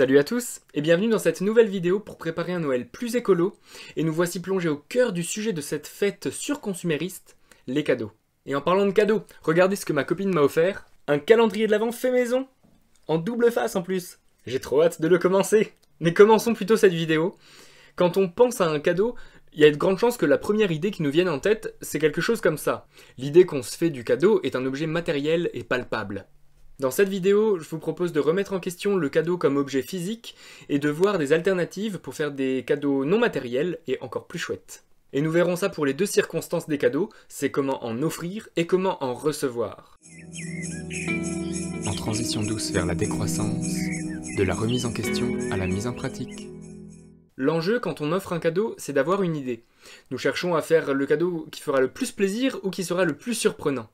Salut à tous et bienvenue dans cette nouvelle vidéo pour préparer un Noël plus écolo et nous voici plongés au cœur du sujet de cette fête surconsumériste, les cadeaux. Et en parlant de cadeaux, regardez ce que ma copine m'a offert, un calendrier de l'Avent fait maison, en double face en plus. J'ai trop hâte de le commencer Mais commençons plutôt cette vidéo. Quand on pense à un cadeau, il y a de grandes chances que la première idée qui nous vienne en tête, c'est quelque chose comme ça. L'idée qu'on se fait du cadeau est un objet matériel et palpable. Dans cette vidéo, je vous propose de remettre en question le cadeau comme objet physique et de voir des alternatives pour faire des cadeaux non matériels et encore plus chouettes. Et nous verrons ça pour les deux circonstances des cadeaux, c'est comment en offrir et comment en recevoir. En transition douce vers la décroissance, de la remise en question à la mise en pratique. L'enjeu quand on offre un cadeau, c'est d'avoir une idée. Nous cherchons à faire le cadeau qui fera le plus plaisir ou qui sera le plus surprenant.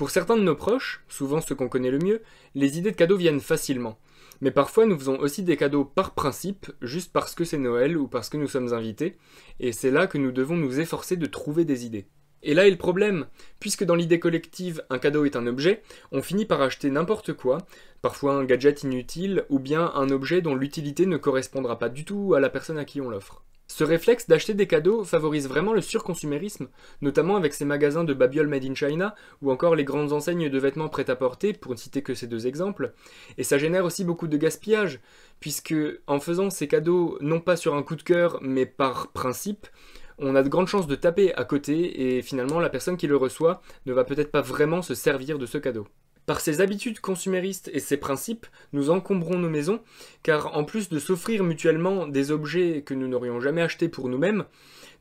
Pour certains de nos proches, souvent ceux qu'on connaît le mieux, les idées de cadeaux viennent facilement. Mais parfois, nous faisons aussi des cadeaux par principe, juste parce que c'est Noël ou parce que nous sommes invités, et c'est là que nous devons nous efforcer de trouver des idées. Et là est le problème, puisque dans l'idée collective, un cadeau est un objet, on finit par acheter n'importe quoi, parfois un gadget inutile, ou bien un objet dont l'utilité ne correspondra pas du tout à la personne à qui on l'offre. Ce réflexe d'acheter des cadeaux favorise vraiment le surconsumérisme, notamment avec ces magasins de babioles made in China ou encore les grandes enseignes de vêtements prêts à porter pour ne citer que ces deux exemples. Et ça génère aussi beaucoup de gaspillage, puisque en faisant ces cadeaux non pas sur un coup de cœur mais par principe, on a de grandes chances de taper à côté et finalement la personne qui le reçoit ne va peut-être pas vraiment se servir de ce cadeau. Par ses habitudes consuméristes et ses principes, nous encombrons nos maisons, car en plus de s'offrir mutuellement des objets que nous n'aurions jamais achetés pour nous-mêmes,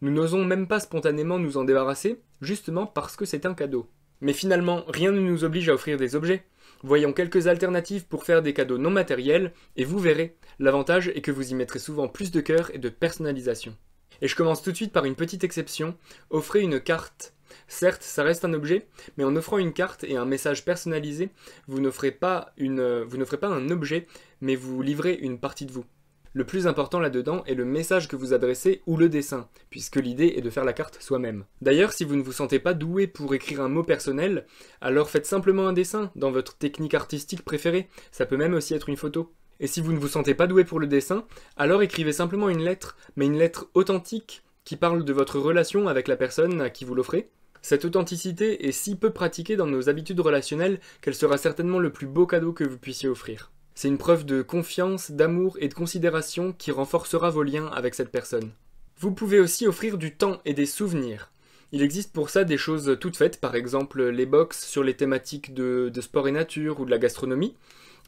nous n'osons même pas spontanément nous en débarrasser, justement parce que c'est un cadeau. Mais finalement, rien ne nous oblige à offrir des objets. Voyons quelques alternatives pour faire des cadeaux non matériels, et vous verrez, l'avantage est que vous y mettrez souvent plus de cœur et de personnalisation. Et je commence tout de suite par une petite exception, offrez une carte Certes, ça reste un objet, mais en offrant une carte et un message personnalisé, vous n'offrez pas, vous pas un objet, mais vous livrez une partie de vous. Le plus important là-dedans est le message que vous adressez ou le dessin, puisque l'idée est de faire la carte soi-même. D'ailleurs, si vous ne vous sentez pas doué pour écrire un mot personnel, alors faites simplement un dessin dans votre technique artistique préférée, ça peut même aussi être une photo. Et si vous ne vous sentez pas doué pour le dessin, alors écrivez simplement une lettre, mais une lettre authentique qui parle de votre relation avec la personne à qui vous l'offrez, cette authenticité est si peu pratiquée dans nos habitudes relationnelles qu'elle sera certainement le plus beau cadeau que vous puissiez offrir. C'est une preuve de confiance, d'amour et de considération qui renforcera vos liens avec cette personne. Vous pouvez aussi offrir du temps et des souvenirs. Il existe pour ça des choses toutes faites, par exemple les box sur les thématiques de, de sport et nature ou de la gastronomie,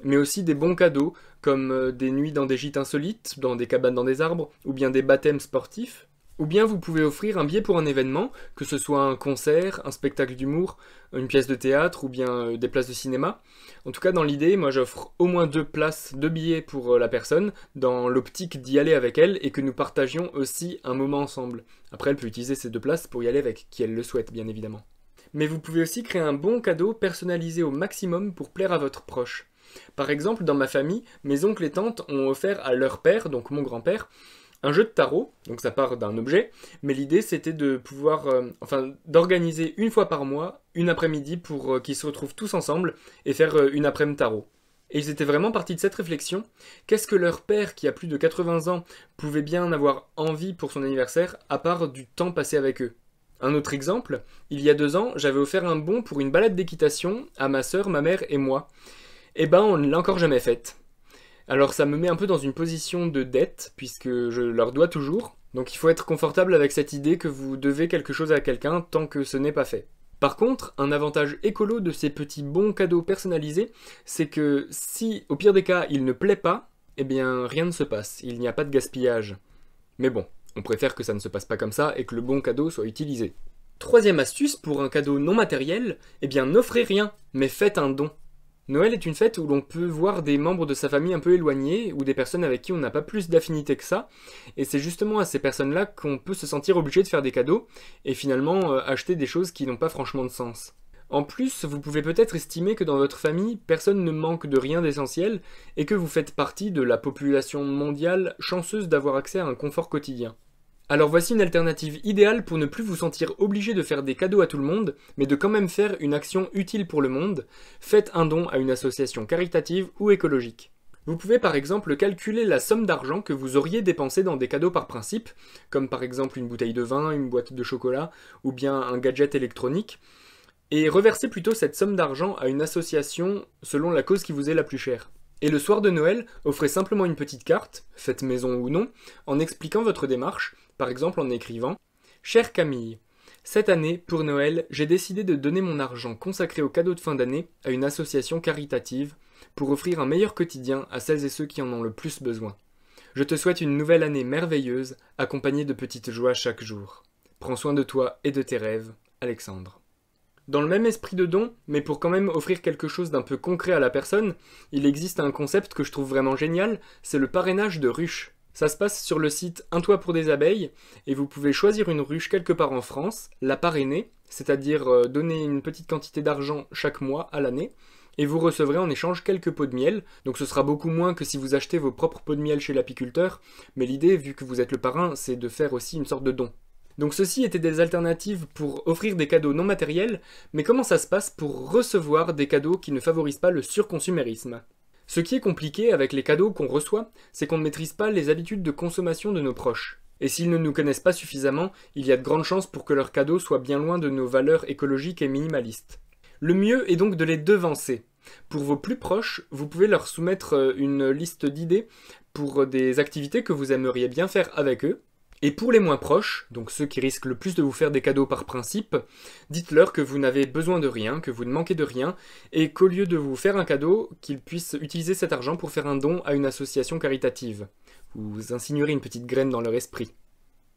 mais aussi des bons cadeaux comme euh, des nuits dans des gîtes insolites, dans des cabanes dans des arbres, ou bien des baptêmes sportifs, ou bien vous pouvez offrir un billet pour un événement, que ce soit un concert, un spectacle d'humour, une pièce de théâtre ou bien euh, des places de cinéma. En tout cas, dans l'idée, moi j'offre au moins deux places, deux billets pour euh, la personne, dans l'optique d'y aller avec elle et que nous partagions aussi un moment ensemble. Après, elle peut utiliser ces deux places pour y aller avec qui elle le souhaite, bien évidemment. Mais vous pouvez aussi créer un bon cadeau personnalisé au maximum pour plaire à votre proche. Par exemple, dans ma famille, mes oncles et tantes ont offert à leur père, donc mon grand-père, un jeu de tarot, donc ça part d'un objet, mais l'idée c'était de pouvoir, euh, enfin, d'organiser une fois par mois une après-midi pour euh, qu'ils se retrouvent tous ensemble et faire euh, une après-midi tarot. Et ils étaient vraiment partis de cette réflexion qu'est-ce que leur père, qui a plus de 80 ans, pouvait bien avoir envie pour son anniversaire, à part du temps passé avec eux un autre exemple, il y a deux ans, j'avais offert un bon pour une balade d'équitation à ma sœur, ma mère et moi. Eh ben, on ne l'a encore jamais faite. Alors ça me met un peu dans une position de dette, puisque je leur dois toujours. Donc il faut être confortable avec cette idée que vous devez quelque chose à quelqu'un tant que ce n'est pas fait. Par contre, un avantage écolo de ces petits bons cadeaux personnalisés, c'est que si, au pire des cas, il ne plaît pas, eh bien rien ne se passe, il n'y a pas de gaspillage. Mais bon, on préfère que ça ne se passe pas comme ça et que le bon cadeau soit utilisé. Troisième astuce, pour un cadeau non matériel, eh bien n'offrez rien, mais faites un don. Noël est une fête où l'on peut voir des membres de sa famille un peu éloignés ou des personnes avec qui on n'a pas plus d'affinité que ça. Et c'est justement à ces personnes-là qu'on peut se sentir obligé de faire des cadeaux et finalement euh, acheter des choses qui n'ont pas franchement de sens. En plus, vous pouvez peut-être estimer que dans votre famille, personne ne manque de rien d'essentiel et que vous faites partie de la population mondiale chanceuse d'avoir accès à un confort quotidien. Alors voici une alternative idéale pour ne plus vous sentir obligé de faire des cadeaux à tout le monde, mais de quand même faire une action utile pour le monde. Faites un don à une association caritative ou écologique. Vous pouvez par exemple calculer la somme d'argent que vous auriez dépensé dans des cadeaux par principe, comme par exemple une bouteille de vin, une boîte de chocolat ou bien un gadget électronique, et reverser plutôt cette somme d'argent à une association selon la cause qui vous est la plus chère. Et le soir de Noël, offrez simplement une petite carte, faites maison ou non, en expliquant votre démarche par exemple en écrivant Chère Camille, cette année, pour Noël, j'ai décidé de donner mon argent consacré au cadeau de fin d'année à une association caritative pour offrir un meilleur quotidien à celles et ceux qui en ont le plus besoin. Je te souhaite une nouvelle année merveilleuse, accompagnée de petites joies chaque jour. Prends soin de toi et de tes rêves, Alexandre. Dans le même esprit de don, mais pour quand même offrir quelque chose d'un peu concret à la personne, il existe un concept que je trouve vraiment génial, c'est le parrainage de ruches. Ça se passe sur le site Un toit pour des abeilles et vous pouvez choisir une ruche quelque part en France, la parrainer, c'est-à-dire euh, donner une petite quantité d'argent chaque mois à l'année, et vous recevrez en échange quelques pots de miel, donc ce sera beaucoup moins que si vous achetez vos propres pots de miel chez l'apiculteur, mais l'idée, vu que vous êtes le parrain, c'est de faire aussi une sorte de don. Donc ceci étaient des alternatives pour offrir des cadeaux non matériels, mais comment ça se passe pour recevoir des cadeaux qui ne favorisent pas le surconsumérisme ce qui est compliqué avec les cadeaux qu'on reçoit, c'est qu'on ne maîtrise pas les habitudes de consommation de nos proches. Et s'ils ne nous connaissent pas suffisamment, il y a de grandes chances pour que leurs cadeaux soient bien loin de nos valeurs écologiques et minimalistes. Le mieux est donc de les devancer. Pour vos plus proches, vous pouvez leur soumettre euh, une liste d'idées pour des activités que vous aimeriez bien faire avec eux, et pour les moins proches, donc ceux qui risquent le plus de vous faire des cadeaux par principe, dites-leur que vous n'avez besoin de rien, que vous ne manquez de rien, et qu'au lieu de vous faire un cadeau, qu'ils puissent utiliser cet argent pour faire un don à une association caritative. Vous insinuerez une petite graine dans leur esprit.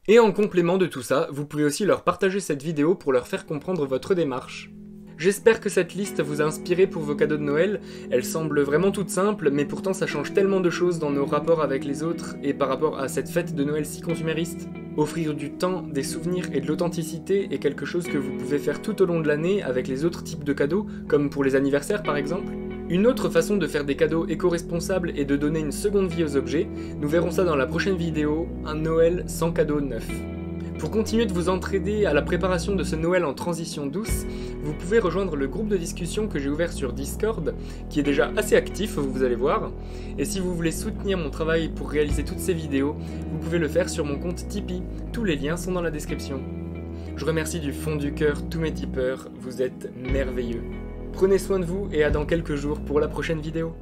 Et en complément de tout ça, vous pouvez aussi leur partager cette vidéo pour leur faire comprendre votre démarche. J'espère que cette liste vous a inspiré pour vos cadeaux de Noël. Elle semble vraiment toute simple, mais pourtant ça change tellement de choses dans nos rapports avec les autres et par rapport à cette fête de Noël si consumériste. Offrir du temps, des souvenirs et de l'authenticité est quelque chose que vous pouvez faire tout au long de l'année avec les autres types de cadeaux, comme pour les anniversaires par exemple. Une autre façon de faire des cadeaux éco-responsables est de donner une seconde vie aux objets. Nous verrons ça dans la prochaine vidéo, un Noël sans cadeaux neufs. Pour continuer de vous entraider à la préparation de ce Noël en transition douce, vous pouvez rejoindre le groupe de discussion que j'ai ouvert sur Discord, qui est déjà assez actif, vous allez voir. Et si vous voulez soutenir mon travail pour réaliser toutes ces vidéos, vous pouvez le faire sur mon compte Tipeee. Tous les liens sont dans la description. Je remercie du fond du cœur tous mes tipeurs, vous êtes merveilleux. Prenez soin de vous et à dans quelques jours pour la prochaine vidéo.